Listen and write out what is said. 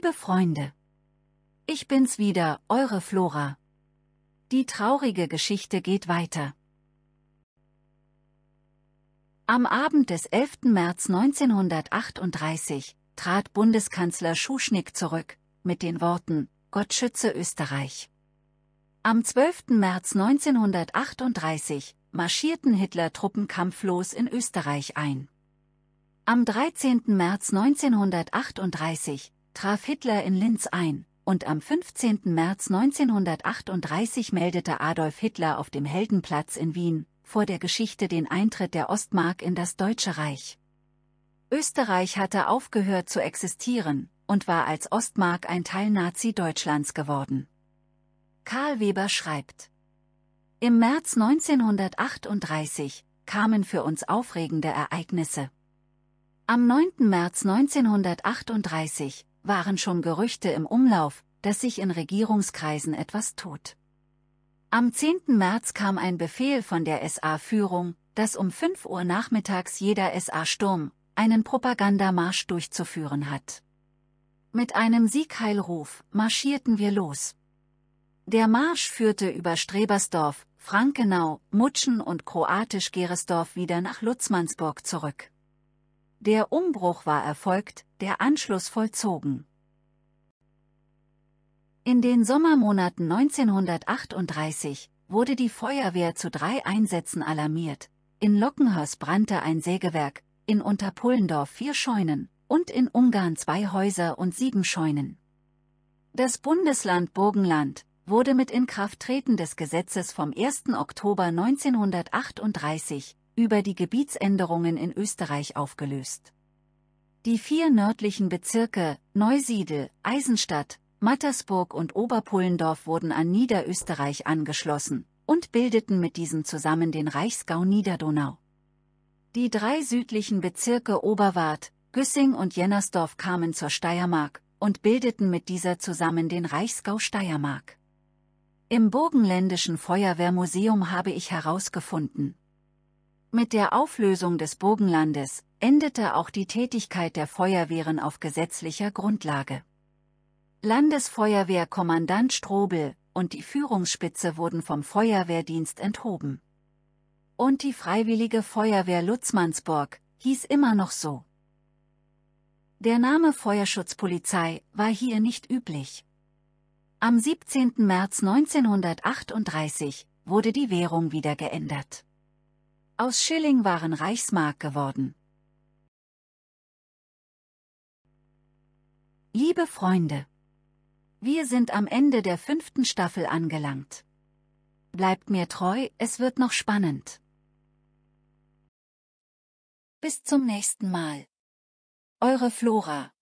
Liebe Freunde, ich bin's wieder, eure Flora. Die traurige Geschichte geht weiter. Am Abend des 11. März 1938 trat Bundeskanzler Schuschnigg zurück, mit den Worten, Gott schütze Österreich. Am 12. März 1938 marschierten Hitler-Truppen kampflos in Österreich ein. Am 13. März 1938 traf Hitler in Linz ein, und am 15. März 1938 meldete Adolf Hitler auf dem Heldenplatz in Wien, vor der Geschichte den Eintritt der Ostmark in das Deutsche Reich. Österreich hatte aufgehört zu existieren und war als Ostmark ein Teil Nazi-Deutschlands geworden. Karl Weber schreibt, Im März 1938 kamen für uns aufregende Ereignisse. Am 9. März 1938 waren schon Gerüchte im Umlauf, dass sich in Regierungskreisen etwas tut. Am 10. März kam ein Befehl von der SA-Führung, dass um 5 Uhr nachmittags jeder SA-Sturm einen Propagandamarsch durchzuführen hat. Mit einem Siegheilruf marschierten wir los. Der Marsch führte über Strebersdorf, Frankenau, Mutschen und kroatisch Geresdorf wieder nach Lutzmannsburg zurück. Der Umbruch war erfolgt, der Anschluss vollzogen. In den Sommermonaten 1938 wurde die Feuerwehr zu drei Einsätzen alarmiert. In Lockenhaus brannte ein Sägewerk, in Unterpullendorf vier Scheunen und in Ungarn zwei Häuser und sieben Scheunen. Das Bundesland Burgenland wurde mit Inkrafttreten des Gesetzes vom 1. Oktober 1938 über die Gebietsänderungen in Österreich aufgelöst die vier nördlichen Bezirke, Neusiedel, Eisenstadt, Mattersburg und Oberpullendorf wurden an Niederösterreich angeschlossen und bildeten mit diesem zusammen den Reichsgau Niederdonau. Die drei südlichen Bezirke Oberwart, Güssing und Jennersdorf kamen zur Steiermark und bildeten mit dieser zusammen den Reichsgau Steiermark. Im Burgenländischen Feuerwehrmuseum habe ich herausgefunden. Mit der Auflösung des Burgenlandes endete auch die Tätigkeit der Feuerwehren auf gesetzlicher Grundlage. Landesfeuerwehrkommandant Strobel und die Führungsspitze wurden vom Feuerwehrdienst enthoben. Und die Freiwillige Feuerwehr Lutzmannsburg hieß immer noch so. Der Name Feuerschutzpolizei war hier nicht üblich. Am 17. März 1938 wurde die Währung wieder geändert. Aus Schilling waren Reichsmark geworden. Liebe Freunde, wir sind am Ende der fünften Staffel angelangt. Bleibt mir treu, es wird noch spannend. Bis zum nächsten Mal. Eure Flora